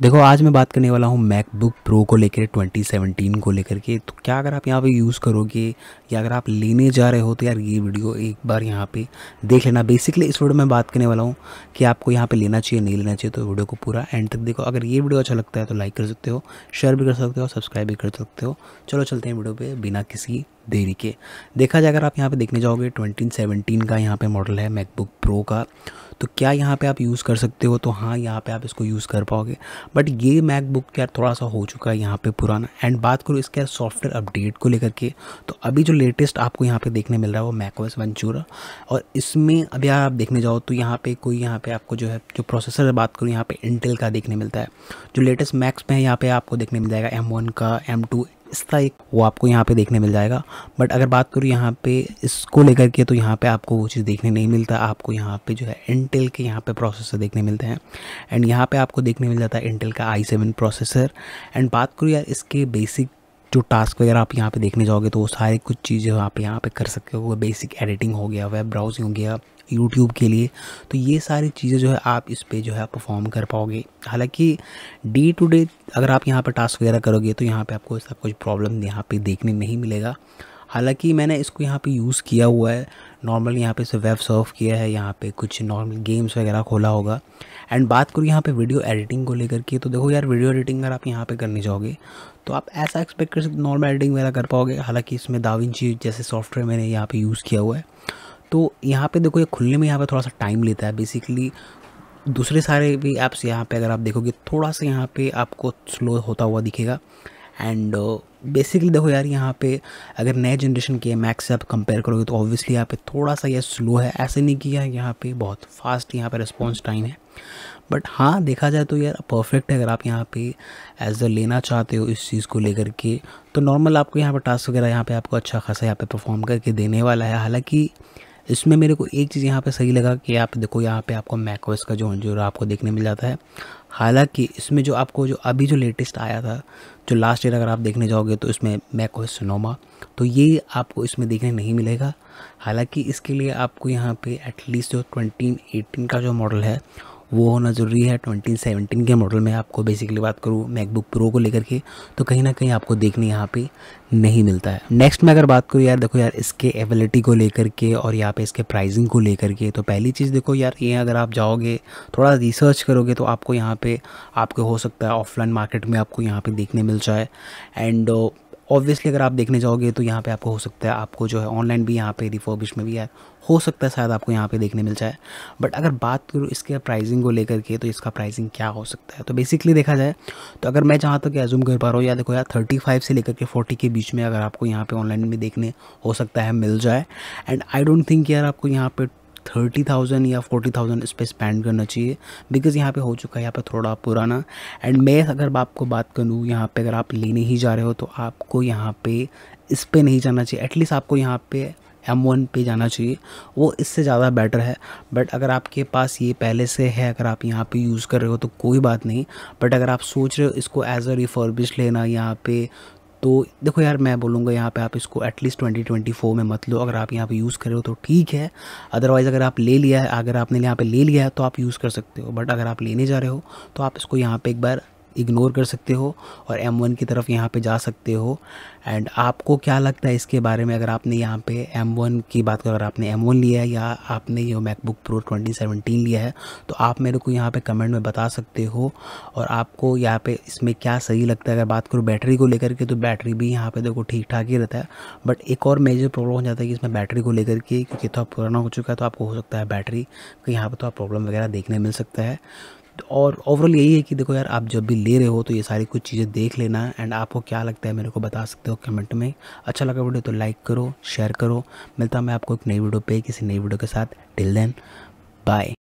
देखो आज मैं बात करने वाला हूँ मैकबुक प्रो को लेकर 2017 को लेकर के तो क्या अगर आप यहाँ पे यूज़ करोगे या अगर आप लेने जा रहे हो तो यार ये वीडियो एक बार यहाँ पे देख लेना बेसिकली इस वीडियो में बात करने वाला हूँ कि आपको यहाँ पे लेना चाहिए नहीं लेना चाहिए तो वीडियो को पूरा एंड तक देखो अगर ये वीडियो अच्छा लगता है तो लाइक कर सकते हो शेयर भी कर सकते हो सब्सक्राइब भी कर सकते हो चलो चलते हैं वीडियो पर बिना किसी देरी के देखा जाए अगर आप यहाँ पे देखने जाओगे 2017 का यहाँ पे मॉडल है मैकबुक प्रो का तो क्या यहाँ पे आप यूज़ कर सकते हो तो हाँ यहाँ पे आप इसको यूज़ कर पाओगे बट ये मैकबुक यार थोड़ा सा हो चुका है यहाँ पे पुराना एंड बात करूँ इसके सॉफ्टवेयर अपडेट को लेकर के तो अभी जो लेटेस्ट आपको यहाँ पे देखने मिल रहा है वो मैकोस वंचूरा और इसमें अभी आप देखने जाओ तो यहाँ पे कोई यहाँ पे आपको जो है जो प्रोसेसर बात करूँ यहाँ पे इंटेल का देखने मिलता है जो लेटेस्ट मैक्स में यहाँ पे आपको देखने मिल जाएगा एम का एम एक वो आपको यहाँ पे देखने मिल जाएगा बट अगर बात करूँ यहाँ पे इसको लेकर के तो यहाँ पे आपको वो चीज़ देखने नहीं मिलता आपको यहाँ पे जो है इंटेल के यहाँ पे प्रोसेसर देखने मिलते हैं एंड यहाँ पे आपको देखने मिल जाता है इंटेल का आई सेवन प्रोसेसर एंड बात करूँ यार इसके बेसिक जो टास्क वगैरह आप यहाँ पे देखने जाओगे तो वो सारे कुछ चीज़ें आप यहाँ पे कर सकते हो बेसिक एडिटिंग हो गया वेब ब्राउजिंग हो गया यूट्यूब के लिए तो ये सारी चीज़ें जो है आप इस पर जो है परफॉर्म कर पाओगे हालांकि डे टू डे अगर आप यहाँ पर टास्क वगैरह करोगे तो यहाँ पर आपको सब कुछ प्रॉब्लम यहाँ पर देखने नहीं मिलेगा हालांकि मैंने इसको यहाँ पे यूज़ किया हुआ है नॉर्मल यहाँ पे इसे वेब सर्व किया है यहाँ पे कुछ नॉर्मल गेम्स वगैरह खोला होगा एंड बात करूँ यहाँ पे वीडियो एडिटिंग को लेकर के तो देखो यार वीडियो एडिटिंग अगर आप यहाँ पे करने जाओगे तो आप ऐसा एक्सपेक्ट कर सकते नॉर्मल एडिटिंग वगैरह कर पाओगे हालाँकि इसमें दाविंची जैसे सॉफ्टवेयर मैंने यहाँ पर यूज़ किया हुआ है तो यहाँ पर देखो ये खुलने में यहाँ पर थोड़ा सा टाइम लेता है बेसिकली दूसरे सारे भी ऐप्स यहाँ पर अगर आप देखोगे थोड़ा सा यहाँ पर आपको स्लो होता हुआ दिखेगा एंड बेसिकली uh, देखो यार यहाँ पे अगर नए जनरेशन के मैक से आप कंपेयर करोगे तो ऑब्वियसली यहाँ पे थोड़ा सा यह स्लो है ऐसे नहीं किया यहाँ पे बहुत फास्ट यहाँ पे रिस्पॉन्स टाइम है बट हाँ देखा जाए तो यार परफेक्ट है अगर आप यहाँ पे एज अ लेना चाहते हो इस चीज़ को लेकर के तो नॉर्मल आपको यहाँ पर टास्क वगैरह यहाँ पर आपको अच्छा खासा यहाँ पर परफॉर्म करके देने वाला है हालाँकि इसमें मेरे को एक चीज़ यहाँ पे सही लगा कि आप देखो यहाँ पे आपको मैकोस का जो जो आपको देखने मिल जाता है हालांकि इसमें जो आपको जो अभी जो लेटेस्ट आया था जो लास्ट ईयर अगर आप देखने जाओगे तो इसमें मैकोस सोनोमा तो ये आपको इसमें देखने नहीं मिलेगा हालांकि इसके लिए आपको यहाँ पे एटलीस्ट जो ट्वेंटी एटीन का जो मॉडल है वो होना ज़रूरी है ट्वेंटी के मॉडल में आपको बेसिकली बात करूँ मैकबुक प्रो को लेकर के तो कहीं ना कहीं आपको देखने यहाँ पे नहीं मिलता है नेक्स्ट मैं अगर बात करूँ यार देखो यार इसके एबिलिटी को लेकर के और यहाँ पे इसके प्राइसिंग को लेकर के तो पहली चीज़ देखो यार ये अगर आप जाओगे थोड़ा रिसर्च करोगे तो आपको यहाँ पर आपको हो सकता है ऑफलाइन मार्केट में आपको यहाँ पर देखने मिल जाए एंड ऑब्वियसली अगर आप देखने जाओगे तो यहाँ पे आपको हो सकता है आपको जो है ऑनलाइन भी यहाँ पे रिफोबिश में भी है हो सकता है शायद आपको यहाँ पे देखने मिल जाए बट अगर बात करूँ इसके प्राइसिंग को लेकर के तो इसका प्राइसिंग क्या हो सकता है तो बेसिकली देखा जाए तो अगर मैं जहाँ तक एजूम कर पा रहा हूँ या देखो यार थर्टी फाइव से लेकर के फोर्टी के बीच में अगर आपको यहाँ पर ऑनलाइन में देखने हो सकता है मिल जाए एंड आई डोंट थिंक यार आपको यहाँ पर थर्टी थाउजेंड या फोर्टी थाउजेंड इस पर स्पेंड करना चाहिए बिकॉज़ यहाँ पे हो चुका है यहाँ पे थोड़ा पुराना एंड मैं अगर आपको बात करूँ यहाँ पे अगर आप लेने ही जा रहे हो तो आपको यहाँ पे इस पर नहीं जाना चाहिए एटलीस्ट आपको यहाँ पे एम वन पे जाना चाहिए वो इससे ज़्यादा बेटर है बट अगर आपके पास ये पहले से है अगर आप यहाँ पे यूज़ कर रहे हो तो कोई बात नहीं बट अगर आप सोच रहे हो इसको एज अ रिफर्बिश लेना यहाँ पे तो देखो यार मैं बोलूँगा यहाँ पे आप इसको एटलीस्ट ट्वेंटी ट्वेंटी फोर में मत लो अगर आप यहाँ पे यूज़ कर रहे हो तो ठीक है अदरवाइज़ अगर आप ले लिया है अगर आपने यहाँ पे ले लिया है तो आप यूज़ कर सकते हो बट अगर आप लेने जा रहे हो तो आप इसको यहाँ पे एक बार इग्नोर कर सकते हो और M1 की तरफ यहाँ पे जा सकते हो एंड आपको क्या लगता है इसके बारे में अगर आपने यहाँ पे M1 की बात कर अगर आपने M1 लिया है या आपने ये मैकबुक प्रो 2017 लिया है तो आप मेरे को यहाँ पे कमेंट में बता सकते हो और आपको यहाँ पे इसमें क्या सही लगता है अगर बात करूँ बैटरी को लेकर के तो बैटरी भी यहाँ पे देखो ठीक ठाक ही रहता है बट एक और मेजर प्रॉब्लम हो जाता है कि इसमें बैटरी को लेकर के क्योंकि थोड़ा तो पुराना हो चुका है तो आपको हो सकता है बैटरी यहाँ पर थोड़ा प्रॉब्लम वगैरह देखने मिल सकता है और ओवरऑल यही है कि देखो यार आप जब भी ले रहे हो तो ये सारी कुछ चीज़ें देख लेना एंड आपको क्या लगता है मेरे को बता सकते हो कमेंट में अच्छा लगा वीडियो तो लाइक करो शेयर करो मिलता मैं आपको एक नई वीडियो पे किसी नई वीडियो के साथ टिल देन बाय